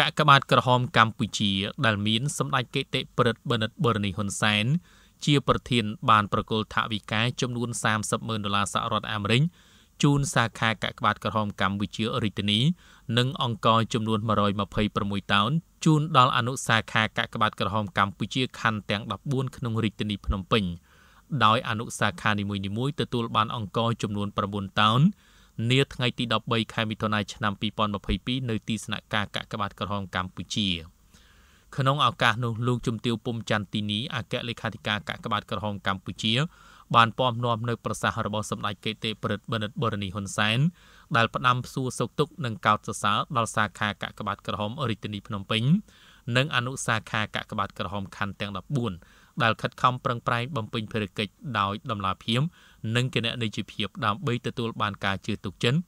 កាកបាទក្រហមកម្ពុជា ដែលមានសម្ដេចកេតិប្រិទ្ធបណិតបរនីហ៊ុនសែន ជាប្រធាន បានប្រគល់ថវិកាចំនួន30ម៉ឺនដុល្លារសហរដ្ឋអាមេរិកជូនសាខាកាកបាទក្រហមកម្ពុជារាជធានីនិងអង្គរចំនួន126តោនជូនដល់អនុសាខាកាកបាទក្រហមកម្ពុជាខណ្ឌទាំង14ក្នុងរាជធានីភ្នំពេញ ដោយអនុសាខានីមួយៗទទួលបានអង្គរចំនួន9តោននាថ្ងៃទី13ខែមិថុនាឆ្នាំ2022នៅទីស្នាក់ការកាកបាទក្រហមកម្ពុជាក្នុងឱកាសនោះលោកជំទាវពុំច័ន្ទទីនីអគ្គលេខាធិការកាកបាទក្រហមកម្ពុជា បានពំនាំនៅប្រសាសន៍របស់សម្ដេចកេតិប្រិទ្ធបណិតបរនីហ៊ុនសែនដែលផ្ដាំសួរសុកទុកនិងកោតសរសើរដល់សាខាកាកបាទក្រហមរាជធានីភ្នំពេញ និងអនុសាខាកាកបាទក្រហមខណ្ឌទាំង14ដែលខិតខំប្រឹងប្រែងបំពេញភារកិច្ចដោយដំណាភៀមនិងគណនេយ្យភាពដើម្បីទទួលបានការជឿទុកចិត្ត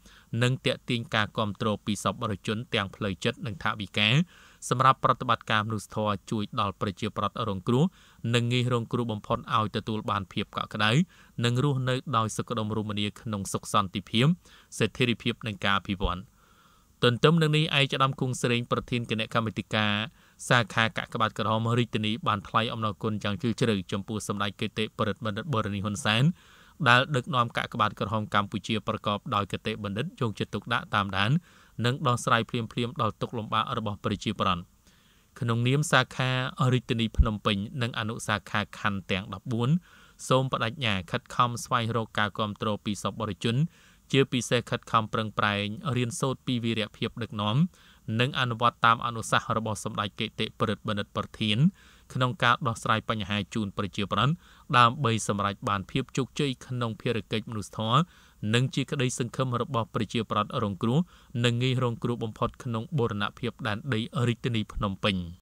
និងតេទៀងការគ្រប់គ្រងពីសពរជនទាំងផ្លូវចិត្តនិងថវិកាសម្រាប់ប្រតិបត្តិការមនុស្សធម៌ជួយដល់ប្រជាប្រដ្ឋរងគ្រោះនិងងាយរងគ្រោះបំផុតឲ្យទទួលបានភាពកក់ក្ដៅនិងរស់នៅដោយសុខដុមរមនាក្នុងសុខសន្តិភាពស្ថិរភាពនិងការអភិវឌ្ឍទន្ទឹមនឹងនេះឯកឧត្តមគង់ស្រេងប្រធានគណៈកម្មាធិការសាខាកាកបាទក្រហមរាជធានីបានថ្លែងអំណរគុណយ៉ាងជ្រាលជ្រៅចំពោះសម្ដេចកិត្តិប្រិទ្ធបណ្ឌិតបូរនីហ៊ុនសែនដែលដឹកនាំកាកបាទក្រហមកម្ពុជាប្រកបដោយគតិបណ្ឌិតយកចិត្តទុកដាក់តាមដាននិងដោះស្រាយភ្លាមភ្លាមដល់ទុកលំបាករបស់ប្រជាប្រដ្ឋក្នុងនាមសាខារាជធានីភ្នំពេញនិងអនុសាខាខណ្ឌទាំង14សូមបដិញ្ញាខិតខំស្វែងរកការគ្រប់គ្រងពីសពបរិជន ជាពិសេសខិតខំប្រឹងប្រែងរៀនសូត្រពីវីរភាពដឹកនាំនិង អនុវត្តតាមអនុសាសន៍របស់សម្ដេចកេតិប្រិទ្ធបណ្ឌិតប្រធានក្នុងការដោះស្រាយបញ្ហាជូនប្រជាប្រិនដើម្បីសម្រេចបានភាពជោគជ័យក្នុងភារកិច្ចមនុស្សធម៌និងជាក្តីសង្ឃឹមរបស់ប្រជាប្រដ្ឋរងគ្រោះនិងងាយរងគ្រោះបំផុតក្នុងបូរណភាពដែនដីរាជធានីភ្នំពេញ។